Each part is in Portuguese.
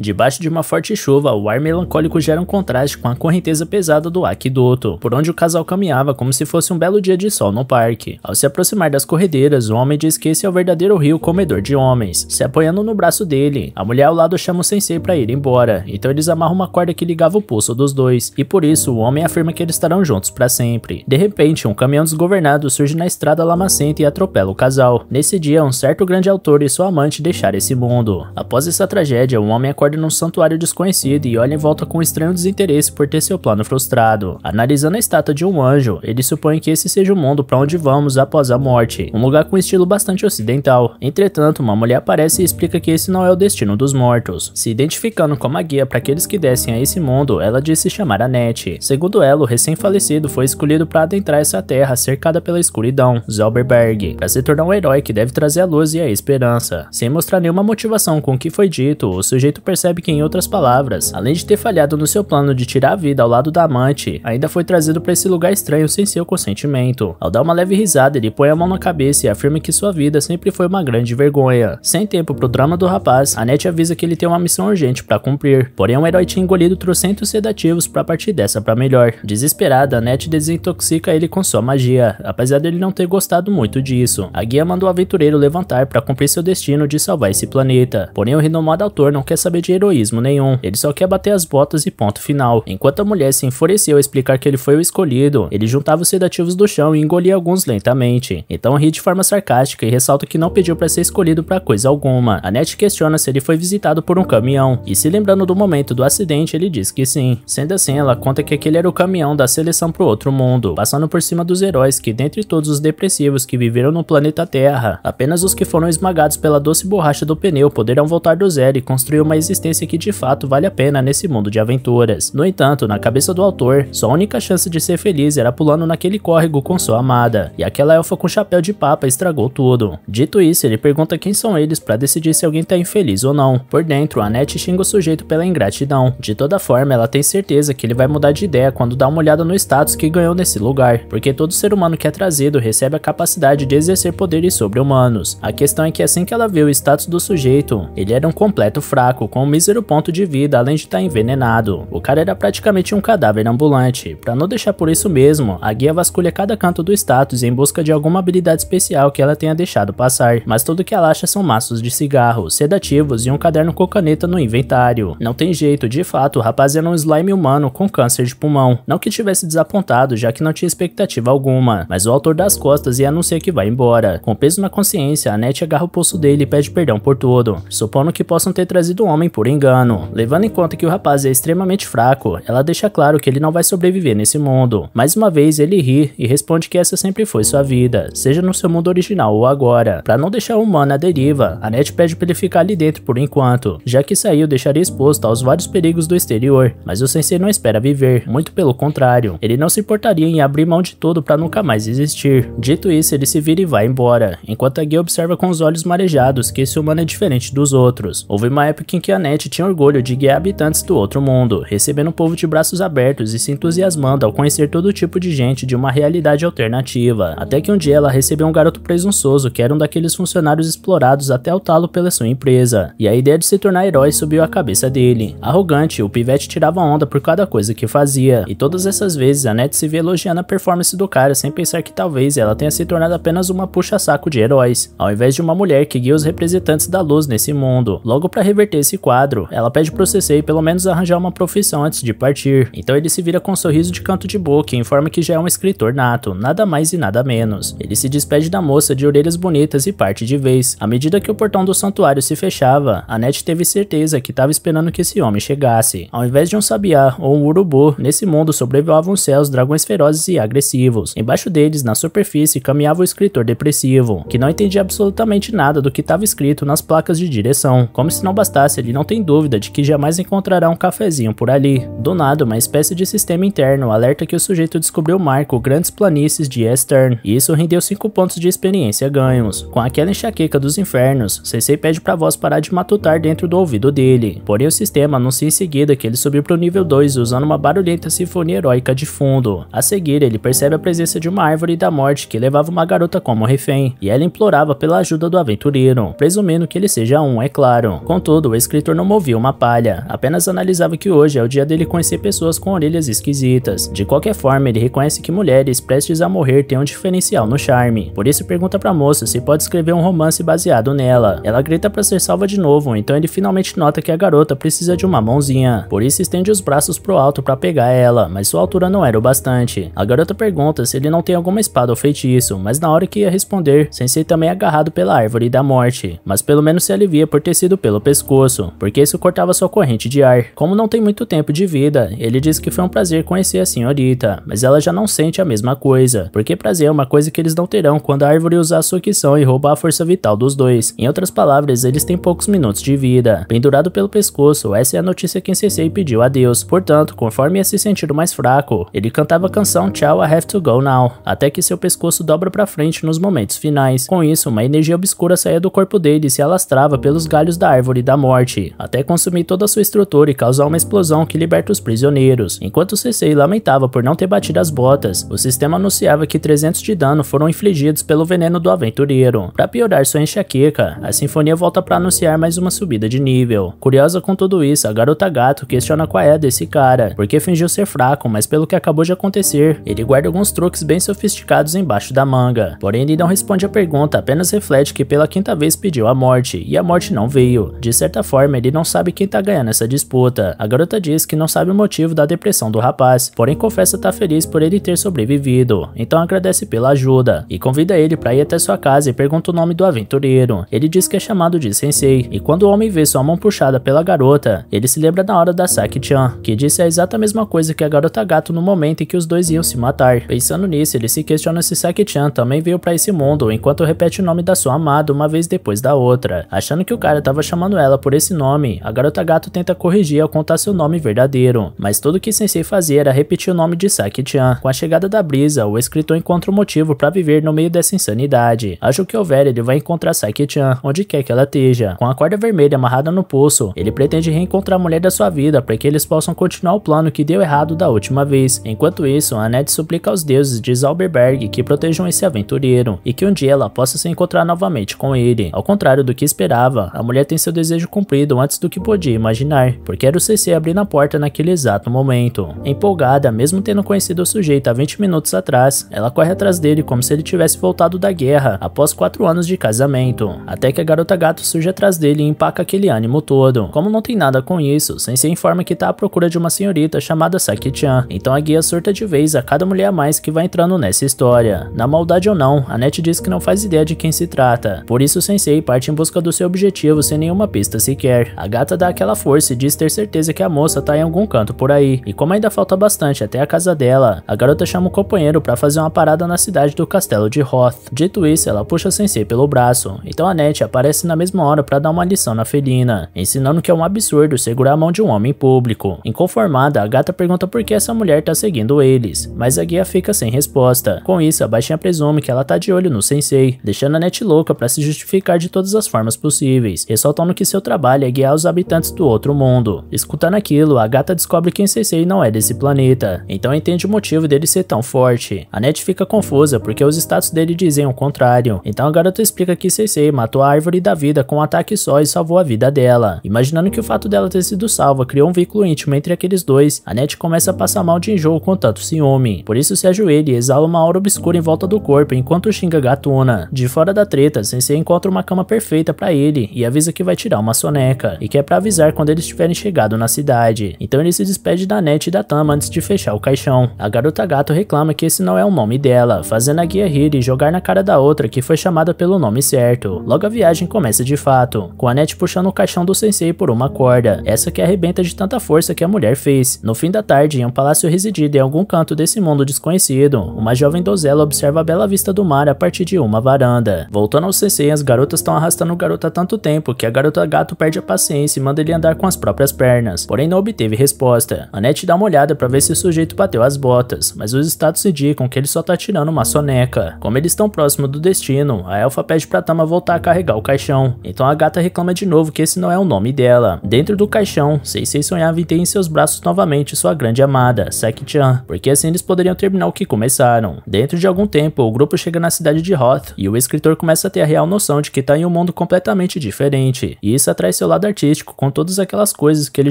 Debaixo de uma forte chuva, o ar melancólico gera um contraste com a correnteza pesada do aqueduto, por onde o casal caminhava como se fosse um belo dia de sol no parque. Ao se aproximar das corredeiras, o homem diz que esse é o verdadeiro rio comedor de homens, se apoiando no braço dele. A mulher ao lado chama o sensei para ir embora, então eles amarram uma corda que ligava o pulso dos dois, e por isso o homem afirma que eles estarão juntos para sempre. De repente, um caminhão desgovernado surge na estrada lamacenta e atropela o casal. Nesse dia, um certo grande autor e sua amante deixaram esse mundo. Após essa tragédia, o homem acorda acorda num santuário desconhecido e olha em volta com estranho desinteresse por ter seu plano frustrado. Analisando a estátua de um anjo, ele supõe que esse seja o mundo para onde vamos após a morte, um lugar com estilo bastante ocidental. Entretanto, uma mulher aparece e explica que esse não é o destino dos mortos. Se identificando como a guia para aqueles que descem a esse mundo, ela diz se chamar Annette. Segundo ela, o recém-falecido foi escolhido para adentrar essa terra cercada pela escuridão, Zelberberg, para se tornar um herói que deve trazer a luz e a esperança. Sem mostrar nenhuma motivação com o que foi dito, o sujeito percebe percebe que, em outras palavras, além de ter falhado no seu plano de tirar a vida ao lado da amante, ainda foi trazido para esse lugar estranho sem seu consentimento. Ao dar uma leve risada, ele põe a mão na cabeça e afirma que sua vida sempre foi uma grande vergonha. Sem tempo para o drama do rapaz, Annette avisa que ele tem uma missão urgente para cumprir, porém um herói tinha engolido trocentos sedativos para partir dessa para melhor. Desesperada, Annette desintoxica ele com sua magia, apesar dele não ter gostado muito disso. A guia manda o aventureiro levantar para cumprir seu destino de salvar esse planeta, porém o renomado autor não quer saber nada de heroísmo nenhum. Ele só quer bater as botas e ponto final. Enquanto a mulher se enfureceu a explicar que ele foi o escolhido, ele juntava os sedativos do chão e engolia alguns lentamente. Então ri de forma sarcástica e ressalta que não pediu para ser escolhido para coisa alguma. Annette questiona se ele foi visitado por um caminhão, e se lembrando do momento do acidente, ele diz que sim. Sendo assim, ela conta que aquele era o caminhão da seleção pro outro mundo, passando por cima dos heróis que, dentre todos os depressivos que viveram no planeta Terra, apenas os que foram esmagados pela doce borracha do pneu poderão voltar do zero e construir uma persistência que de fato vale a pena nesse mundo de aventuras. No entanto, na cabeça do autor, sua única chance de ser feliz era pulando naquele córrego com sua amada, e aquela elfa com chapéu de papa estragou tudo. Dito isso, ele pergunta quem são eles para decidir se alguém tá infeliz ou não. Por dentro, Annette xinga o sujeito pela ingratidão. De toda forma, ela tem certeza que ele vai mudar de ideia quando dá uma olhada no status que ganhou nesse lugar, porque todo ser humano que é trazido recebe a capacidade de exercer poderes sobre humanos. A questão é que assim que ela vê o status do sujeito, ele era um completo fraco, com com um mísero ponto de vida, além de estar tá envenenado. O cara era praticamente um cadáver ambulante. Para não deixar por isso mesmo, a guia vasculha cada canto do status em busca de alguma habilidade especial que ela tenha deixado passar, mas tudo que ela acha são maços de cigarro, sedativos e um caderno com caneta no inventário. Não tem jeito, de fato, o rapaz era um slime humano com câncer de pulmão. Não que tivesse desapontado, já que não tinha expectativa alguma, mas o autor das costas e anuncia que vai embora. Com peso na consciência, a Net agarra o pulso dele e pede perdão por tudo, supondo que possam ter trazido um homem por engano. Levando em conta que o rapaz é extremamente fraco, ela deixa claro que ele não vai sobreviver nesse mundo. Mais uma vez, ele ri e responde que essa sempre foi sua vida, seja no seu mundo original ou agora. Para não deixar o humano à deriva, a Net pede para ele ficar ali dentro por enquanto, já que saiu deixaria exposto aos vários perigos do exterior, mas o sensei não espera viver, muito pelo contrário, ele não se importaria em abrir mão de tudo para nunca mais existir. Dito isso, ele se vira e vai embora, enquanto a Gui observa com os olhos marejados que esse humano é diferente dos outros. Houve uma época em que a NET tinha orgulho de guiar habitantes do outro mundo, recebendo o povo de braços abertos e se entusiasmando ao conhecer todo tipo de gente de uma realidade alternativa. Até que um dia ela recebeu um garoto presunçoso que era um daqueles funcionários explorados até o talo pela sua empresa, e a ideia de se tornar herói subiu à cabeça dele. Arrogante, o pivete tirava onda por cada coisa que fazia, e todas essas vezes NET se vê elogiando a performance do cara sem pensar que talvez ela tenha se tornado apenas uma puxa-saco de heróis, ao invés de uma mulher que guia os representantes da luz nesse mundo. Logo para reverter esse quadro, quadro, ela pede pro Sensei pelo menos arranjar uma profissão antes de partir, então ele se vira com um sorriso de canto de boca e informa que já é um escritor nato, nada mais e nada menos. Ele se despede da moça de orelhas bonitas e parte de vez. À medida que o portão do santuário se fechava, Annette teve certeza que estava esperando que esse homem chegasse. Ao invés de um sabiá ou um urubu, nesse mundo sobrevoavam os céus dragões ferozes e agressivos. Embaixo deles, na superfície, caminhava o escritor depressivo, que não entendia absolutamente nada do que estava escrito nas placas de direção. Como se não bastasse, ele não não tem dúvida de que jamais encontrará um cafezinho por ali. Do nada, uma espécie de sistema interno alerta que o sujeito descobriu Marco grandes planícies de Estern, e isso rendeu 5 pontos de experiência ganhos. Com aquela enxaqueca dos infernos, Sensei pede pra voz parar de matutar dentro do ouvido dele. Porém, o sistema anuncia em seguida que ele subiu pro nível 2 usando uma barulhenta sinfonia heróica de fundo. A seguir, ele percebe a presença de uma árvore da morte que levava uma garota como refém, e ela implorava pela ajuda do aventureiro, presumindo que ele seja um, é claro. Contudo, o escritor não movia uma palha, apenas analisava que hoje é o dia dele conhecer pessoas com orelhas esquisitas. De qualquer forma, ele reconhece que mulheres prestes a morrer têm um diferencial no charme. Por isso pergunta pra moça se pode escrever um romance baseado nela. Ela grita pra ser salva de novo, então ele finalmente nota que a garota precisa de uma mãozinha. Por isso estende os braços pro alto pra pegar ela, mas sua altura não era o bastante. A garota pergunta se ele não tem alguma espada ou feitiço, mas na hora que ia responder, Sensei também é agarrado pela árvore da morte, mas pelo menos se alivia por ter sido pelo pescoço porque isso cortava sua corrente de ar. Como não tem muito tempo de vida, ele diz que foi um prazer conhecer a senhorita, mas ela já não sente a mesma coisa, porque prazer é uma coisa que eles não terão quando a árvore usar sua quicção e roubar a força vital dos dois. Em outras palavras, eles têm poucos minutos de vida. Pendurado pelo pescoço, essa é a notícia que Sensei pediu a Deus. Portanto, conforme ia se sentindo mais fraco, ele cantava a canção Tchau, I Have to Go Now, até que seu pescoço dobra para frente nos momentos finais. Com isso, uma energia obscura saía do corpo dele e se alastrava pelos galhos da árvore da morte até consumir toda a sua estrutura e causar uma explosão que liberta os prisioneiros. Enquanto C.C. lamentava por não ter batido as botas, o sistema anunciava que 300 de dano foram infligidos pelo veneno do aventureiro. Para piorar sua enxaqueca, a sinfonia volta para anunciar mais uma subida de nível. Curiosa com tudo isso, a garota gato questiona qual é desse cara, porque fingiu ser fraco, mas pelo que acabou de acontecer, ele guarda alguns truques bem sofisticados embaixo da manga. Porém, ele não responde a pergunta, apenas reflete que pela quinta vez pediu a morte, e a morte não veio. De certa forma, Stormer não sabe quem tá ganhando essa disputa. A garota diz que não sabe o motivo da depressão do rapaz, porém confessa estar tá feliz por ele ter sobrevivido, então agradece pela ajuda e convida ele para ir até sua casa e pergunta o nome do aventureiro. Ele diz que é chamado de Sensei, e quando o homem vê sua mão puxada pela garota, ele se lembra da hora da Saki-chan, que disse a é exata mesma coisa que a garota gato no momento em que os dois iam se matar. Pensando nisso, ele se questiona se Saki-chan também veio para esse mundo, enquanto repete o nome da sua amada uma vez depois da outra, achando que o cara tava chamando ela por esse nome nome. A garota gato tenta corrigir ao contar seu nome verdadeiro, mas tudo que Sensei fazia era repetir o nome de Saki-chan. Com a chegada da brisa, o escritor encontra um motivo para viver no meio dessa insanidade. Acho que houver, ele vai encontrar Saki-chan, onde quer que ela esteja. Com a corda vermelha amarrada no pulso, ele pretende reencontrar a mulher da sua vida para que eles possam continuar o plano que deu errado da última vez. Enquanto isso, Annette suplica aos deuses de Zauberberg que protejam esse aventureiro e que um dia ela possa se encontrar novamente com ele. Ao contrário do que esperava, a mulher tem seu desejo cumprido antes do que podia imaginar, porque era o CC abrindo a porta naquele exato momento. Empolgada, mesmo tendo conhecido o sujeito há 20 minutos atrás, ela corre atrás dele como se ele tivesse voltado da guerra após 4 anos de casamento, até que a garota gato surge atrás dele e empaca aquele ânimo todo. Como não tem nada com isso, Sensei informa que está à procura de uma senhorita chamada Saki-chan, então a guia surta de vez a cada mulher a mais que vai entrando nessa história. Na maldade ou não, a Net diz que não faz ideia de quem se trata, por isso Sensei parte em busca do seu objetivo sem nenhuma pista sequer mulher. A gata dá aquela força e diz ter certeza que a moça tá em algum canto por aí. E como ainda falta bastante até a casa dela, a garota chama o companheiro para fazer uma parada na cidade do castelo de Hoth. Dito isso, ela puxa Sensei pelo braço. Então a Net aparece na mesma hora para dar uma lição na felina, ensinando que é um absurdo segurar a mão de um homem público. Inconformada, a gata pergunta por que essa mulher tá seguindo eles, mas a guia fica sem resposta. Com isso, a baixinha presume que ela tá de olho no Sensei, deixando a Net louca para se justificar de todas as formas possíveis, ressaltando que seu trabalho é entregue aos habitantes do outro mundo. Escutando aquilo, a gata descobre que Sensei não é desse planeta, então entende o motivo dele ser tão forte. A Net fica confusa porque os status dele dizem o contrário, então a garota explica que Sensei matou a árvore da vida com um ataque só e salvou a vida dela. Imaginando que o fato dela ter sido salva criou um vínculo íntimo entre aqueles dois, a Net começa a passar mal de enjoo com tanto ciúme. Por isso se ajoelha e exala uma aura obscura em volta do corpo enquanto xinga Gatuna. De fora da treta, Sensei encontra uma cama perfeita para ele e avisa que vai tirar uma soneca e que é para avisar quando eles tiverem chegado na cidade. Então ele se despede da Net e da Tama antes de fechar o caixão. A garota gato reclama que esse não é o nome dela, fazendo a guia rir e jogar na cara da outra que foi chamada pelo nome certo. Logo a viagem começa de fato, com a Net puxando o caixão do sensei por uma corda, essa que arrebenta de tanta força que a mulher fez. No fim da tarde, em um palácio residido em algum canto desse mundo desconhecido, uma jovem donzela observa a bela vista do mar a partir de uma varanda. Voltando ao sensei, as garotas estão arrastando o garoto há tanto tempo que a garota gato perde a paciência e manda ele andar com as próprias pernas, porém não obteve resposta. Anette dá uma olhada para ver se o sujeito bateu as botas, mas os status indicam que ele só tá tirando uma soneca. Como eles estão próximo do destino, a elfa pede pra Tama voltar a carregar o caixão, então a gata reclama de novo que esse não é o nome dela. Dentro do caixão, Seisei sonhava em ter em seus braços novamente sua grande amada, Seki-chan, porque assim eles poderiam terminar o que começaram. Dentro de algum tempo, o grupo chega na cidade de Hoth, e o escritor começa a ter a real noção de que tá em um mundo completamente diferente, e isso atrai seu lado artístico com todas aquelas coisas que ele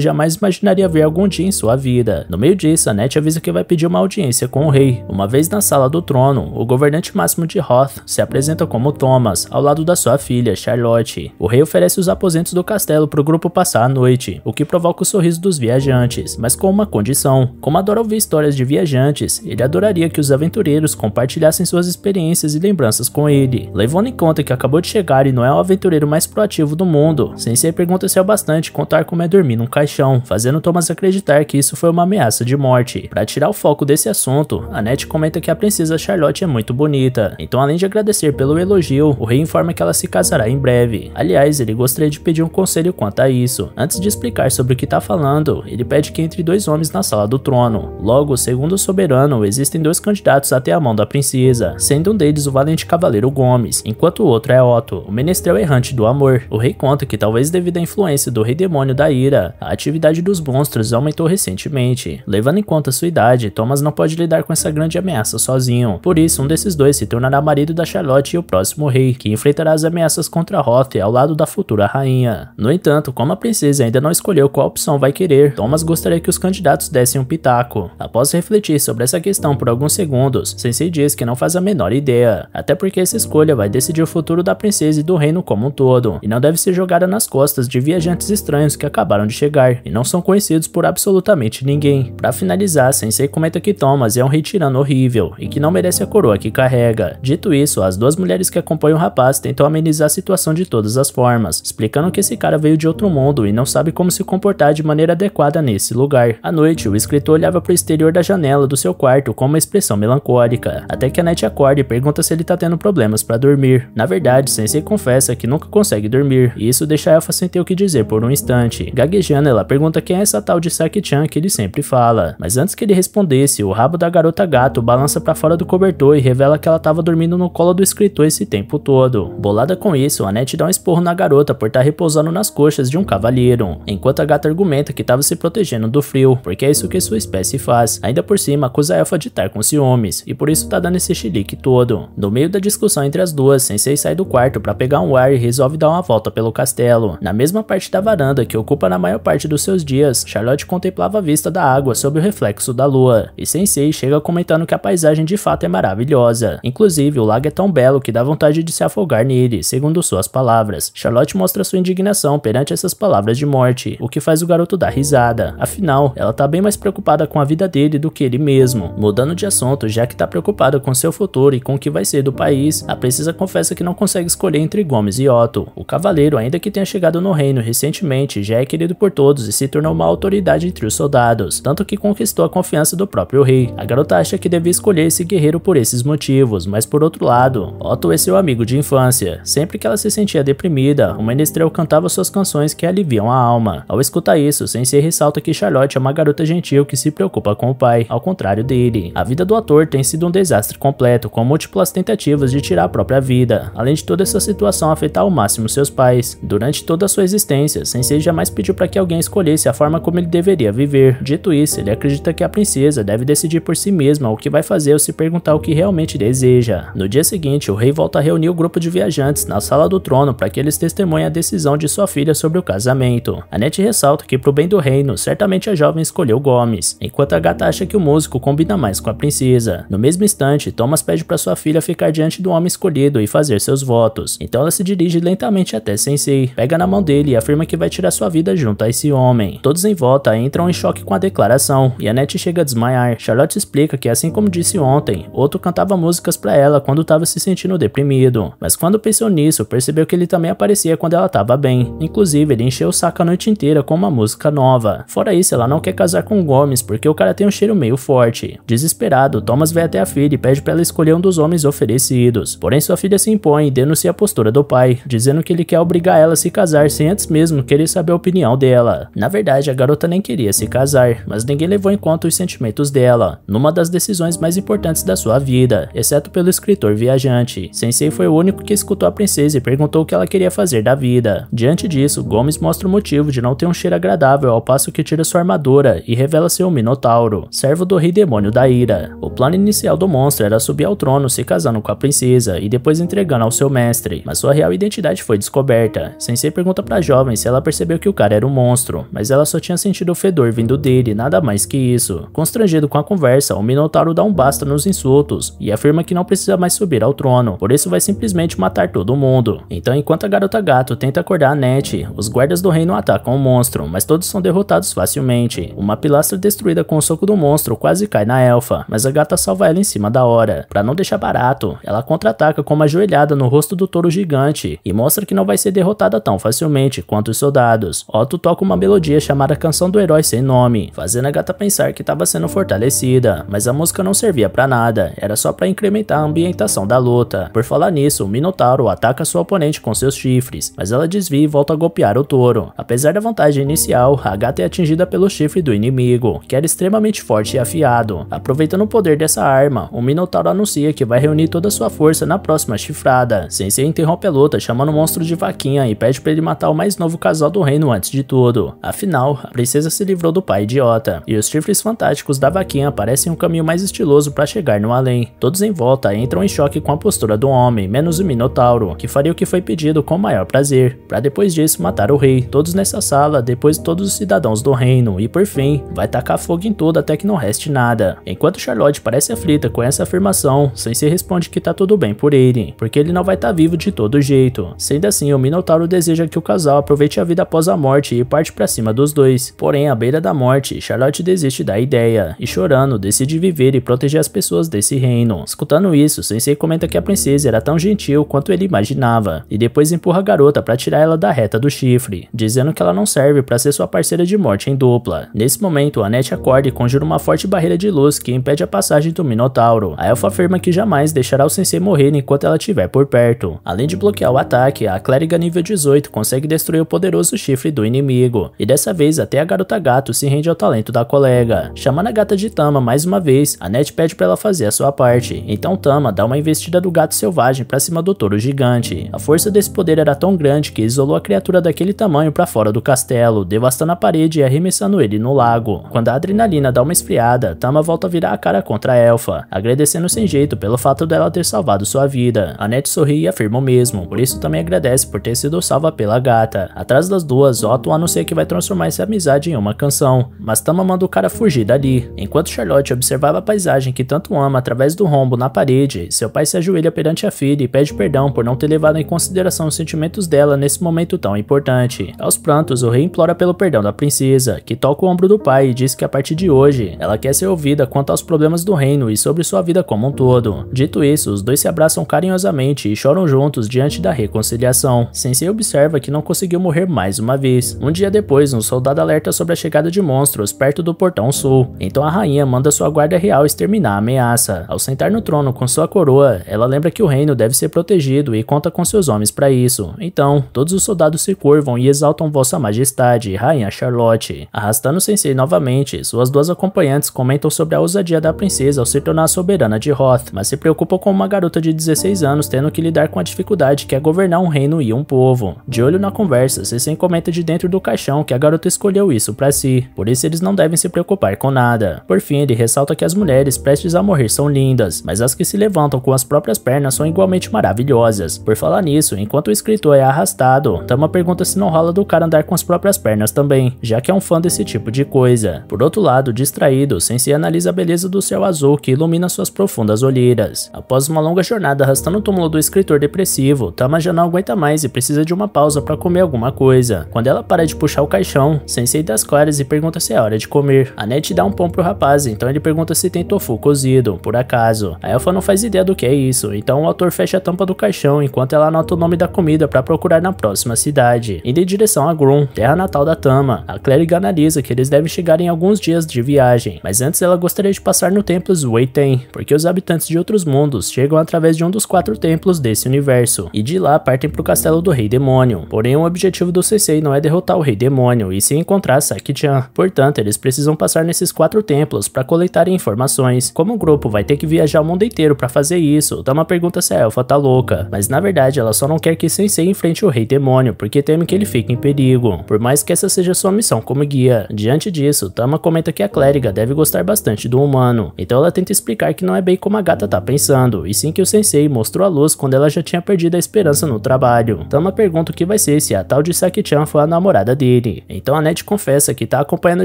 jamais imaginaria ver algum dia em sua vida. No meio disso, Annette avisa que vai pedir uma audiência com o rei. Uma vez na sala do trono, o governante máximo de Hoth se apresenta como Thomas, ao lado da sua filha, Charlotte. O rei oferece os aposentos do castelo para o grupo passar a noite, o que provoca o sorriso dos viajantes, mas com uma condição. Como adora ouvir histórias de viajantes, ele adoraria que os aventureiros compartilhassem suas experiências e lembranças com ele. Levando em conta que acabou de chegar e não é o aventureiro mais proativo do mundo, sem ser perguntado aconteceu bastante contar como é dormir num caixão, fazendo Thomas acreditar que isso foi uma ameaça de morte. Para tirar o foco desse assunto, Annette comenta que a princesa Charlotte é muito bonita, então além de agradecer pelo elogio, o rei informa que ela se casará em breve. Aliás, ele gostaria de pedir um conselho quanto a isso. Antes de explicar sobre o que está falando, ele pede que entre dois homens na sala do trono. Logo, segundo o soberano, existem dois candidatos até a mão da princesa, sendo um deles o valente cavaleiro Gomes, enquanto o outro é Otto, o menestrel errante do amor. O rei conta que talvez devido da influência do Rei Demônio da Ira. A atividade dos monstros aumentou recentemente. Levando em conta sua idade, Thomas não pode lidar com essa grande ameaça sozinho. Por isso, um desses dois se tornará marido da Charlotte e o próximo rei, que enfrentará as ameaças contra Hoth ao lado da futura rainha. No entanto, como a princesa ainda não escolheu qual opção vai querer, Thomas gostaria que os candidatos dessem um pitaco. Após refletir sobre essa questão por alguns segundos, Sensei diz que não faz a menor ideia, até porque essa escolha vai decidir o futuro da princesa e do reino como um todo, e não deve ser jogada nas costas de viajantes estranhos que acabaram de chegar e não são conhecidos por absolutamente ninguém. Para finalizar, Sensei comenta que Thomas é um rei tirano horrível e que não merece a coroa que carrega. Dito isso, as duas mulheres que acompanham o rapaz tentam amenizar a situação de todas as formas, explicando que esse cara veio de outro mundo e não sabe como se comportar de maneira adequada nesse lugar. À noite, o escritor olhava para o exterior da janela do seu quarto com uma expressão melancólica, até que a Net acorda e pergunta se ele está tendo problemas para dormir. Na verdade, Sensei confessa que nunca consegue dormir, e isso deixa a Elfa sem ter ter o que dizer por um instante. Gaguejando, ela pergunta quem é essa tal de Saki-chan que ele sempre fala. Mas antes que ele respondesse, o rabo da garota gato balança para fora do cobertor e revela que ela estava dormindo no colo do escritor esse tempo todo. Bolada com isso, Annette dá um esporro na garota por estar tá repousando nas coxas de um cavalheiro, enquanto a gata argumenta que estava se protegendo do frio, porque é isso que sua espécie faz. Ainda por cima, acusa a elfa de estar com ciúmes, e por isso tá dando esse chilique todo. No meio da discussão entre as duas, Sensei sai do quarto para pegar um ar e resolve dar uma volta pelo castelo. Na mesma mesma parte da varanda que ocupa na maior parte dos seus dias, Charlotte contemplava a vista da água sob o reflexo da lua, e Sensei chega comentando que a paisagem de fato é maravilhosa. Inclusive, o lago é tão belo que dá vontade de se afogar nele, segundo suas palavras. Charlotte mostra sua indignação perante essas palavras de morte, o que faz o garoto dar risada. Afinal, ela tá bem mais preocupada com a vida dele do que ele mesmo. Mudando de assunto, já que tá preocupada com seu futuro e com o que vai ser do país, a princesa confessa que não consegue escolher entre Gomes e Otto. O cavaleiro, ainda que tenha chegado no reino recentemente, já é querido por todos e se tornou uma autoridade entre os soldados, tanto que conquistou a confiança do próprio rei. A garota acha que devia escolher esse guerreiro por esses motivos, mas por outro lado, Otto é seu amigo de infância. Sempre que ela se sentia deprimida, o menestrel cantava suas canções que aliviam a alma. Ao escutar isso, Sensei ressalta que Charlotte é uma garota gentil que se preocupa com o pai, ao contrário dele. A vida do ator tem sido um desastre completo, com múltiplas tentativas de tirar a própria vida, além de toda essa situação afetar ao máximo seus pais. Durante toda a sua existência. Sensei jamais pediu para que alguém escolhesse a forma como ele deveria viver. Dito isso, ele acredita que a princesa deve decidir por si mesma o que vai fazer ou se perguntar o que realmente deseja. No dia seguinte, o rei volta a reunir o grupo de viajantes na sala do trono para que eles testemunhem a decisão de sua filha sobre o casamento. Anete ressalta que, para o bem do reino, certamente a jovem escolheu Gomes, enquanto a gata acha que o músico combina mais com a princesa. No mesmo instante, Thomas pede para sua filha ficar diante do homem escolhido e fazer seus votos. Então ela se dirige lentamente até Sensei, pega na mão dele e afirma que vai tirar sua vida junto a esse homem. Todos em volta entram em choque com a declaração e Annette chega a desmaiar. Charlotte explica que, assim como disse ontem, Otto cantava músicas para ela quando estava se sentindo deprimido, mas quando pensou nisso, percebeu que ele também aparecia quando ela estava bem. Inclusive, ele encheu o saco a noite inteira com uma música nova. Fora isso, ela não quer casar com Gomes porque o cara tem um cheiro meio forte. Desesperado, Thomas vai até a filha e pede para ela escolher um dos homens oferecidos. Porém, sua filha se impõe e denuncia a postura do pai, dizendo que ele quer obrigar ela a se casar sem assim antes mesmo querer saber a opinião dela. Na verdade, a garota nem queria se casar, mas ninguém levou em conta os sentimentos dela, numa das decisões mais importantes da sua vida, exceto pelo escritor viajante. Sensei foi o único que escutou a princesa e perguntou o que ela queria fazer da vida. Diante disso, Gomes mostra o motivo de não ter um cheiro agradável ao passo que tira sua armadura e revela ser um minotauro, servo do rei demônio da ira. O plano inicial do monstro era subir ao trono se casando com a princesa e depois entregando ao seu mestre, mas sua real identidade foi descoberta. Sensei pergunta para se ela percebeu que o cara era um monstro, mas ela só tinha sentido o fedor vindo dele, nada mais que isso. Constrangido com a conversa, o Minotauro dá um basta nos insultos e afirma que não precisa mais subir ao trono, por isso vai simplesmente matar todo mundo. Então, enquanto a garota gato tenta acordar a Net, os guardas do reino atacam o monstro, mas todos são derrotados facilmente. Uma pilastra destruída com o soco do monstro quase cai na elfa, mas a gata salva ela em cima da hora. Para não deixar barato, ela contra-ataca com uma joelhada no rosto do touro gigante e mostra que não vai ser derrotada tão facilmente Quanto contra os soldados. Otto toca uma melodia chamada Canção do Herói Sem Nome, fazendo a gata pensar que estava sendo fortalecida, mas a música não servia para nada, era só para incrementar a ambientação da luta. Por falar nisso, o Minotauro ataca sua oponente com seus chifres, mas ela desvia e volta a golpear o touro. Apesar da vantagem inicial, a gata é atingida pelo chifre do inimigo, que era extremamente forte e afiado. Aproveitando o poder dessa arma, o Minotauro anuncia que vai reunir toda sua força na próxima chifrada. Sensei interrompe a luta, chamando o monstro de vaquinha e pede para ele matar matar o mais novo casal do reino antes de tudo. Afinal, a princesa se livrou do pai idiota, e os chifres fantásticos da vaquinha parecem um caminho mais estiloso para chegar no além. Todos em volta entram em choque com a postura do homem, menos o Minotauro, que faria o que foi pedido com o maior prazer, para depois disso matar o rei, todos nessa sala, depois todos os cidadãos do reino, e por fim, vai tacar fogo em tudo até que não reste nada. Enquanto Charlotte parece aflita com essa afirmação, Sensei responde que tá tudo bem por ele, porque ele não vai estar tá vivo de todo jeito. Sendo assim, o Minotauro deseja que o casal casal aproveite a vida após a morte e parte para cima dos dois. Porém, à beira da morte, Charlotte desiste da ideia e, chorando, decide viver e proteger as pessoas desse reino. Escutando isso, Sensei comenta que a princesa era tão gentil quanto ele imaginava e depois empurra a garota para tirar ela da reta do chifre, dizendo que ela não serve para ser sua parceira de morte em dupla. Nesse momento, Annette acorda e conjura uma forte barreira de luz que impede a passagem do Minotauro. A elfa afirma que jamais deixará o Sensei morrer enquanto ela estiver por perto. Além de bloquear o ataque, a clériga nível 18 consegue destruir o poderoso chifre do inimigo. E dessa vez até a garota gato se rende ao talento da colega. Chamando a gata de Tama mais uma vez, a Net pede para ela fazer a sua parte. Então Tama dá uma investida do gato selvagem para cima do touro gigante. A força desse poder era tão grande que isolou a criatura daquele tamanho para fora do castelo, devastando a parede e arremessando ele no lago. Quando a adrenalina dá uma esfriada, Tama volta a virar a cara contra a elfa, agradecendo sem jeito pelo fato dela ter salvado sua vida. A Net sorri e afirma o mesmo, por isso também agradece por ter sido salva pela gata data. Atrás das duas, Otto anuncia que vai transformar essa amizade em uma canção, mas Tama manda o cara fugir dali. Enquanto Charlotte observava a paisagem que tanto ama através do rombo na parede, seu pai se ajoelha perante a filha e pede perdão por não ter levado em consideração os sentimentos dela nesse momento tão importante. Aos prantos, o rei implora pelo perdão da princesa, que toca o ombro do pai e diz que a partir de hoje, ela quer ser ouvida quanto aos problemas do reino e sobre sua vida como um todo. Dito isso, os dois se abraçam carinhosamente e choram juntos diante da reconciliação. Sensei observa que não não conseguiu morrer mais uma vez. Um dia depois, um soldado alerta sobre a chegada de monstros perto do portão sul, então a rainha manda sua guarda real exterminar a ameaça. Ao sentar no trono com sua coroa, ela lembra que o reino deve ser protegido e conta com seus homens para isso. Então, todos os soldados se curvam e exaltam Vossa Majestade, Rainha Charlotte. Arrastando Sensei novamente, suas duas acompanhantes comentam sobre a ousadia da princesa ao se tornar soberana de Hoth, mas se preocupam com uma garota de 16 anos tendo que lidar com a dificuldade que é governar um reino e um povo. De olho na na conversa, Sesen comenta de dentro do caixão que a garota escolheu isso para si, por isso eles não devem se preocupar com nada. Por fim, ele ressalta que as mulheres prestes a morrer são lindas, mas as que se levantam com as próprias pernas são igualmente maravilhosas. Por falar nisso, enquanto o escritor é arrastado, Tama pergunta se não rola do cara andar com as próprias pernas também, já que é um fã desse tipo de coisa. Por outro lado, distraído, Sensei analisa a beleza do céu azul que ilumina suas profundas olheiras. Após uma longa jornada arrastando o túmulo do escritor depressivo, Tama já não aguenta mais e precisa de uma pausa para comer alguma coisa. Quando ela para de puxar o caixão, Sensei das claras e pergunta se é hora de comer. A Net dá um pão pro rapaz, então ele pergunta se tem tofu cozido, por acaso. A elfa não faz ideia do que é isso, então o autor fecha a tampa do caixão enquanto ela anota o nome da comida para procurar na próxima cidade. Indo em direção a Grum, terra natal da Tama, a clériga analisa que eles devem chegar em alguns dias de viagem, mas antes ela gostaria de passar no templo Zueiten, porque os habitantes de outros mundos chegam através de um dos quatro templos desse universo, e de lá partem pro castelo do Rei Demônio. Porém, também o objetivo do Sensei não é derrotar o Rei Demônio, e sim encontrar Saki-chan. Portanto, eles precisam passar nesses quatro templos para coletarem informações. Como o grupo vai ter que viajar o mundo inteiro para fazer isso, dá uma pergunta se a Elfa tá louca. Mas na verdade, ela só não quer que Sensei enfrente o Rei Demônio, porque teme que ele fique em perigo, por mais que essa seja sua missão como guia. Diante disso, Tama comenta que a clériga deve gostar bastante do humano, então ela tenta explicar que não é bem como a gata tá pensando, e sim que o Sensei mostrou a luz quando ela já tinha perdido a esperança no trabalho. Tama pergunta o que vai ser saber se a tal de Saki-chan foi a namorada dele. Então a Ned confessa que tá acompanhando a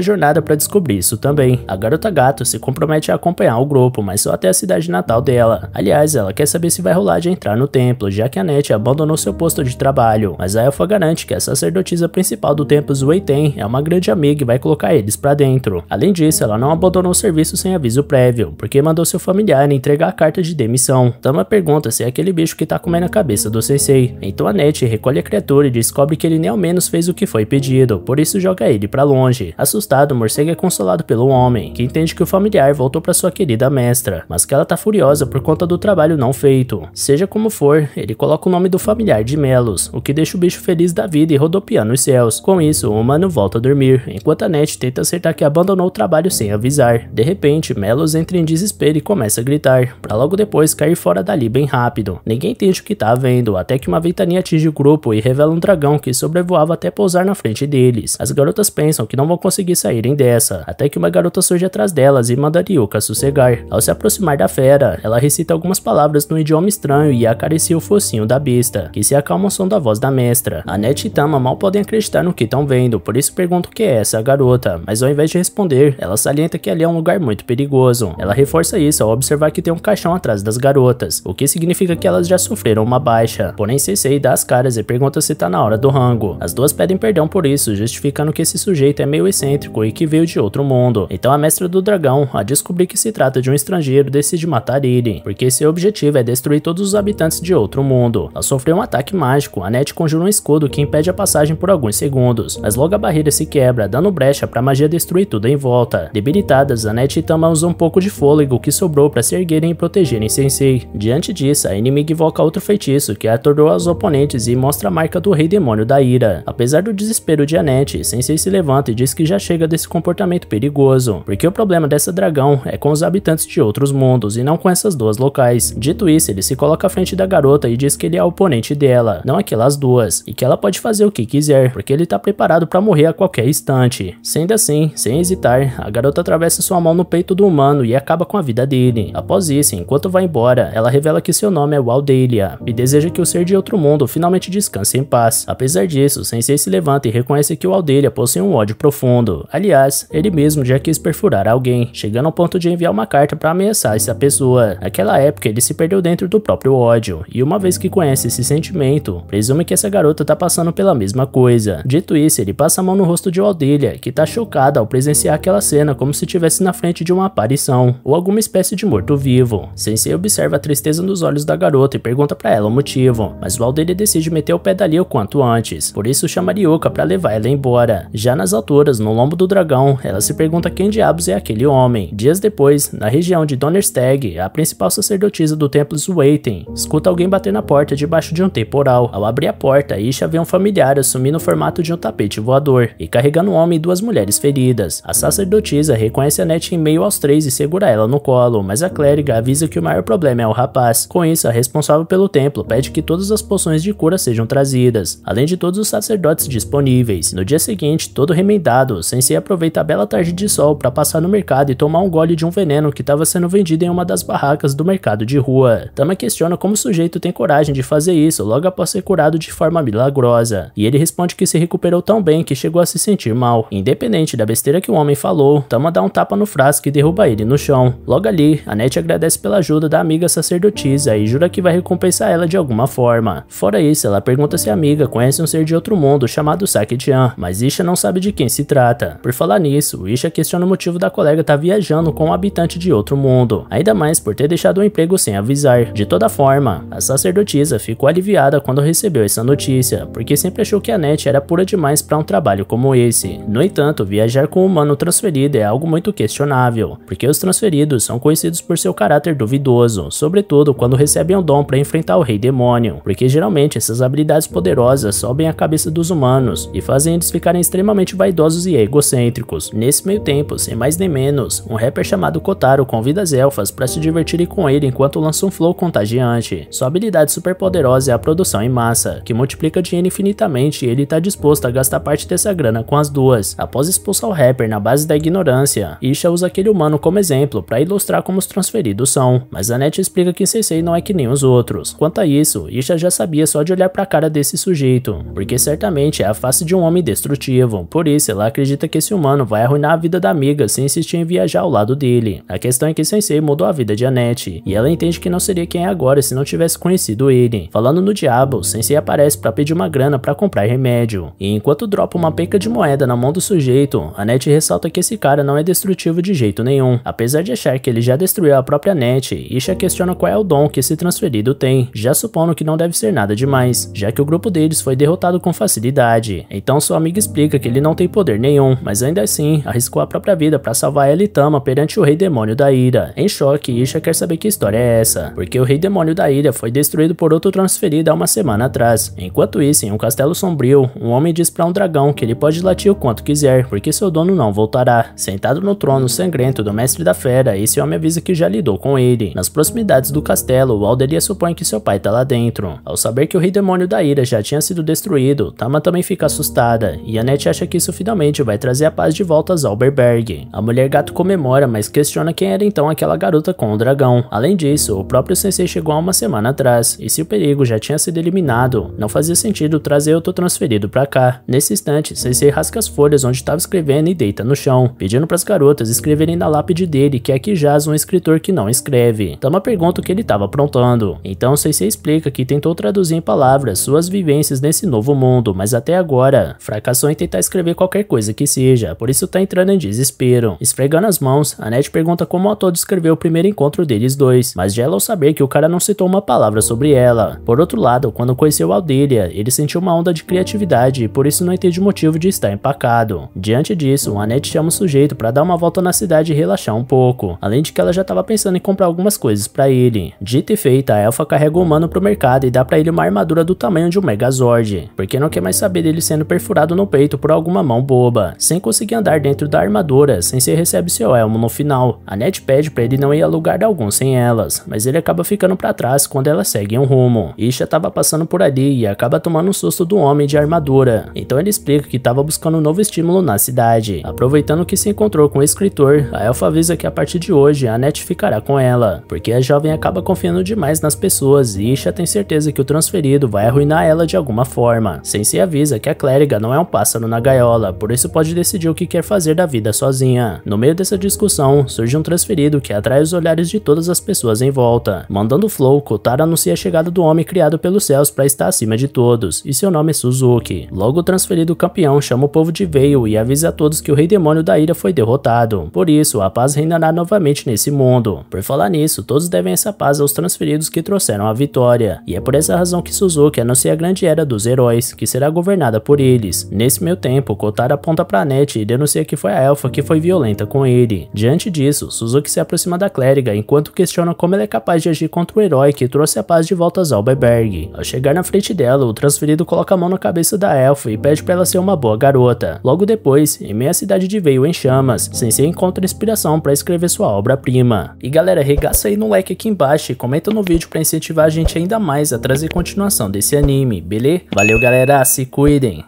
jornada para descobrir isso também. A garota gato se compromete a acompanhar o grupo, mas só até a cidade natal dela. Aliás, ela quer saber se vai rolar de entrar no templo, já que a Net abandonou seu posto de trabalho. Mas a elfa garante que a sacerdotisa principal do templo Ten é uma grande amiga e vai colocar eles para dentro. Além disso, ela não abandonou o serviço sem aviso prévio, porque mandou seu familiar entregar a carta de demissão. Tama pergunta se é aquele bicho que tá comendo a cabeça do sensei. Então a Net recolhe a criatura e diz descobre que ele nem ao menos fez o que foi pedido, por isso joga ele para longe. Assustado, Morcego é consolado pelo homem, que entende que o familiar voltou para sua querida mestra, mas que ela tá furiosa por conta do trabalho não feito. Seja como for, ele coloca o nome do familiar de Melos, o que deixa o bicho feliz da vida e rodopiando os céus. Com isso, o humano volta a dormir, enquanto a Net tenta acertar que abandonou o trabalho sem avisar. De repente, Melos entra em desespero e começa a gritar, para logo depois cair fora dali bem rápido. Ninguém entende o que tá vendo, até que uma ventania atinge o grupo e revela um dragão dragão que sobrevoava até pousar na frente deles. As garotas pensam que não vão conseguir saírem dessa, até que uma garota surge atrás delas e manda Ryuka sossegar. Ao se aproximar da fera, ela recita algumas palavras no idioma estranho e acaricia o focinho da besta, que se acalma ao som da voz da mestra. Anete e Tama mal podem acreditar no que estão vendo, por isso perguntam o que é essa garota, mas ao invés de responder, ela salienta que ali é um lugar muito perigoso. Ela reforça isso ao observar que tem um caixão atrás das garotas, o que significa que elas já sofreram uma baixa. Porém, Sensei dá as caras e pergunta se tá na hora hora do rango. As duas pedem perdão por isso, justificando que esse sujeito é meio excêntrico e que veio de outro mundo. Então a mestra do dragão, a descobrir que se trata de um estrangeiro, decide matar Irene, porque seu objetivo é destruir todos os habitantes de outro mundo. Ao sofrer um ataque mágico, a Net conjura um escudo que impede a passagem por alguns segundos, mas logo a barreira se quebra, dando brecha para a magia destruir tudo em volta. Debilitadas, a Net e Tama usam um pouco de fôlego que sobrou para se erguerem e protegerem Sensei. Diante disso, a inimiga invoca outro feitiço que atordoa os oponentes e mostra a marca do rei demônio da ira. Apesar do desespero de Anete, Sensei se levanta e diz que já chega desse comportamento perigoso, porque o problema dessa dragão é com os habitantes de outros mundos e não com essas duas locais. Dito isso, ele se coloca à frente da garota e diz que ele é oponente dela, não aquelas duas, e que ela pode fazer o que quiser, porque ele está preparado para morrer a qualquer instante. Sendo assim, sem hesitar, a garota atravessa sua mão no peito do humano e acaba com a vida dele. Após isso, enquanto vai embora, ela revela que seu nome é Waldelia e deseja que o ser de outro mundo finalmente descanse em paz apesar disso, Sensei se levanta e reconhece que o Aldeia possui um ódio profundo. Aliás, ele mesmo já quis perfurar alguém, chegando ao ponto de enviar uma carta para ameaçar essa pessoa. Naquela época, ele se perdeu dentro do próprio ódio, e uma vez que conhece esse sentimento, presume que essa garota tá passando pela mesma coisa. Dito isso, ele passa a mão no rosto de Aldeia, que tá chocada ao presenciar aquela cena como se estivesse na frente de uma aparição, ou alguma espécie de morto-vivo. Sensei observa a tristeza nos olhos da garota e pergunta para ela o motivo, mas o Aldeia decide meter o pé dali quanto quanto antes, por isso chama Ryuka para levar ela embora. Já nas alturas, no lombo do dragão, ela se pergunta quem diabos é aquele homem. Dias depois, na região de Donnersteg, a principal sacerdotisa do templo Zweiten, escuta alguém bater na porta debaixo de um temporal. Ao abrir a porta, Isha vê um familiar assumindo o formato de um tapete voador e carregando um homem e duas mulheres feridas. A sacerdotisa reconhece a Net em meio aos três e segura ela no colo, mas a clériga avisa que o maior problema é o rapaz. Com isso, a responsável pelo templo pede que todas as poções de cura sejam trazidas além de todos os sacerdotes disponíveis. No dia seguinte, todo remendado, Sensei aproveita a bela tarde de sol para passar no mercado e tomar um gole de um veneno que estava sendo vendido em uma das barracas do mercado de rua. Tama questiona como o sujeito tem coragem de fazer isso logo após ser curado de forma milagrosa, e ele responde que se recuperou tão bem que chegou a se sentir mal. Independente da besteira que o homem falou, Tama dá um tapa no frasco e derruba ele no chão. Logo ali, Anete agradece pela ajuda da amiga sacerdotisa e jura que vai recompensar ela de alguma forma. Fora isso, ela pergunta se a amiga Saga conhece um ser de outro mundo chamado Sakichan, mas Isha não sabe de quem se trata. Por falar nisso, Isha questiona o motivo da colega estar tá viajando com um habitante de outro mundo, ainda mais por ter deixado o um emprego sem avisar. De toda forma, a sacerdotisa ficou aliviada quando recebeu essa notícia, porque sempre achou que a Net era pura demais para um trabalho como esse. No entanto, viajar com um humano transferido é algo muito questionável, porque os transferidos são conhecidos por seu caráter duvidoso, sobretudo quando recebem um dom para enfrentar o rei demônio, porque geralmente essas habilidades poderosas sobem a cabeça dos humanos e fazem eles ficarem extremamente vaidosos e egocêntricos. Nesse meio tempo, sem mais nem menos, um rapper chamado Kotaro convida as elfas para se divertirem com ele enquanto lança um flow contagiante. Sua habilidade superpoderosa é a produção em massa, que multiplica dinheiro infinitamente e ele está disposto a gastar parte dessa grana com as duas. Após expulsar o rapper na base da ignorância, Isha usa aquele humano como exemplo para ilustrar como os transferidos são, mas a Net explica que Sensei não é que nem os outros. Quanto a isso, Isha já sabia só de olhar para a cara desse sujeito jeito, porque certamente é a face de um homem destrutivo, por isso ela acredita que esse humano vai arruinar a vida da amiga se insistir em viajar ao lado dele. A questão é que Sensei mudou a vida de Annette, e ela entende que não seria quem é agora se não tivesse conhecido ele. Falando no diabo, Sensei aparece para pedir uma grana para comprar remédio, e enquanto dropa uma peca de moeda na mão do sujeito, Annette ressalta que esse cara não é destrutivo de jeito nenhum, apesar de achar que ele já destruiu a própria Annette, Isha questiona qual é o dom que esse transferido tem, já supondo que não deve ser nada demais, já que o grupo deles foi derrotado com facilidade. Então sua amiga explica que ele não tem poder nenhum, mas ainda assim arriscou a própria vida para salvar ela e Tama perante o Rei Demônio da Ira. Em choque, Isha quer saber que história é essa, porque o Rei Demônio da Ira foi destruído por outro transferido há uma semana atrás. Enquanto isso, em um castelo sombrio, um homem diz para um dragão que ele pode latir o quanto quiser, porque seu dono não voltará. Sentado no trono sangrento do Mestre da Fera, esse homem avisa que já lidou com ele. Nas proximidades do castelo, Alderia supõe que seu pai está lá dentro. Ao saber que o Rei Demônio da Ira já tinha sido destruído, Tama tá? também fica assustada, e Annette acha que isso finalmente vai trazer a paz de volta a Zauberberg. A mulher gato comemora, mas questiona quem era então aquela garota com o dragão. Além disso, o próprio sensei chegou há uma semana atrás, e se o perigo já tinha sido eliminado, não fazia sentido trazer outro transferido pra cá. Nesse instante, sensei rasca as folhas onde estava escrevendo e deita no chão, pedindo para as garotas escreverem na lápide dele que aqui jaz um escritor que não escreve. Tama então, pergunta o que ele estava aprontando. Então sensei explica que tentou traduzir em palavras suas vivências nesse novo mundo, mas até agora fracassou em tentar escrever qualquer coisa que seja, por isso tá entrando em desespero. Esfregando as mãos, Annette pergunta como o autor descreveu o primeiro encontro deles dois, mas é gela ao saber que o cara não citou uma palavra sobre ela. Por outro lado, quando conheceu Aldélia, ele sentiu uma onda de criatividade e por isso não entende o motivo de estar empacado. Diante disso, Annette chama o sujeito para dar uma volta na cidade e relaxar um pouco, além de que ela já estava pensando em comprar algumas coisas para ele. Dita e feita, a elfa carrega o humano pro mercado e dá para ele uma armadura do tamanho de um megazord Megazord, porque não quer mais saber dele sendo perfurado no peito por alguma mão boba, sem conseguir andar dentro da armadura, sem se receber seu elmo no final. A Net pede pra ele não ir a lugar algum sem elas, mas ele acaba ficando para trás quando elas seguem um rumo. Isha tava passando por ali e acaba tomando um susto do homem de armadura, então ele explica que tava buscando um novo estímulo na cidade. Aproveitando que se encontrou com o escritor, a Elfa avisa que a partir de hoje a Net ficará com ela, porque a jovem acaba confiando demais nas pessoas e Isha tem certeza que o transferido vai arruinar ela de algum alguma forma. Sensei avisa que a clériga não é um pássaro na gaiola, por isso pode decidir o que quer fazer da vida sozinha. No meio dessa discussão, surge um transferido que atrai os olhares de todas as pessoas em volta. Mandando Flow, Kotaro anuncia a chegada do homem criado pelos céus para estar acima de todos, e seu nome é Suzuki. Logo o transferido campeão chama o povo de Veio e avisa a todos que o rei demônio da ira foi derrotado. Por isso, a paz reinará novamente nesse mundo. Por falar nisso, todos devem essa paz aos transferidos que trouxeram a vitória. E é por essa razão que Suzuki anuncia a grande era era dos Heróis, que será governada por eles. Nesse meio tempo, Kotara aponta pra Net e denuncia que foi a elfa que foi violenta com ele. Diante disso, Suzuki se aproxima da clériga enquanto questiona como ela é capaz de agir contra o herói que trouxe a paz de volta a Zalberberg. Ao chegar na frente dela, o transferido coloca a mão na cabeça da elfa e pede pra ela ser uma boa garota. Logo depois, em meia cidade de Veio em chamas, Sensei encontra inspiração para escrever sua obra-prima. E galera, regaça aí no like aqui embaixo e comenta no vídeo para incentivar a gente ainda mais a trazer continuação desse anime, beleza? ler. Valeu, galera. Se cuidem.